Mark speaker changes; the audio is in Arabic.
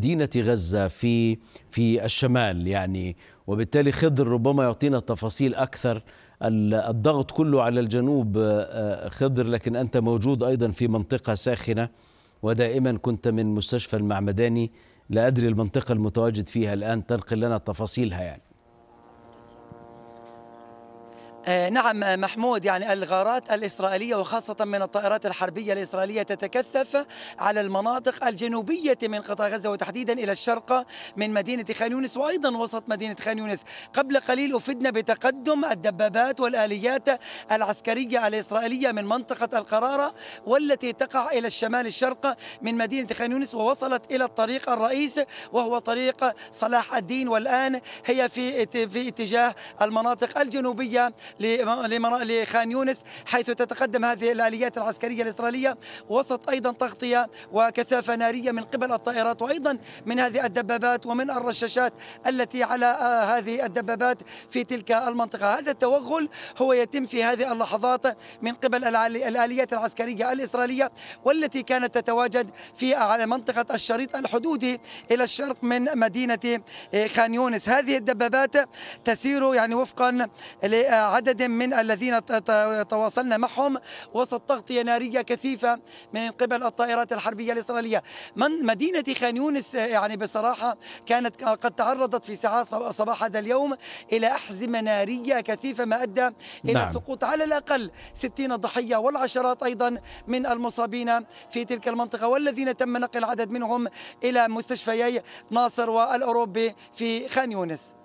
Speaker 1: مدينة غزة في في الشمال يعني وبالتالي خضر ربما يعطينا تفاصيل أكثر الضغط كله على الجنوب آه، آه، خضر لكن أنت موجود أيضا في منطقة ساخنة ودائما كنت من مستشفى المعمداني لا أدري المنطقة المتواجد فيها الآن تنقل لنا تفاصيلها يعني
Speaker 2: آه، نعم محمود يعني الغارات الإسرائيلية وخاصة من الطائرات الحربية الإسرائيلية تتكثف على المناطق الجنوبية من قطاع غزة وتحديدا إلى الشرق من مدينة خان يونس وأيضا وسط مدينة خان يونس قبل قليل أفدنا بتقدم الدبابات والآليات العسكرية الإسرائيلية من منطقة القرارة والتي تقع إلى الشمال الشرق من مدينة خان يونس ووصلت إلى الطريق الرئيس وهو طريق صلاح الدين والآن هي في في اتجاه المناطق الجنوبية لخان يونس حيث تتقدم هذه الآليات العسكرية الإسرائيلية وسط أيضا تغطية وكثافة نارية من قبل الطائرات وأيضا من هذه الدبابات ومن الرشاشات التي على آه، هذه الدبابات في تلك المنطقة هذا التوغل هو يتم في هذه اللحظات من قبل الآليات العسكرية الإسرائيلية والتي كانت تتواجد في آه، على منطقة الشريط الحدودي إلى الشرق من مدينة آه، خان يونس هذه الدبابات تسير يعني وفقا لعدد عدد من الذين تواصلنا معهم وسط تغطية نارية كثيفة من قبل الطائرات الحربية الإسرائيلية من مدينة خان يونس يعني بصراحة كانت قد تعرضت في ساعات صباح هذا اليوم إلى أحزمة نارية كثيفة ما أدى إلى نعم. سقوط على الأقل 60 ضحية والعشرات أيضا من المصابين في تلك المنطقة والذين تم نقل عدد منهم إلى مستشفيي
Speaker 3: ناصر والأوروبي في خان يونس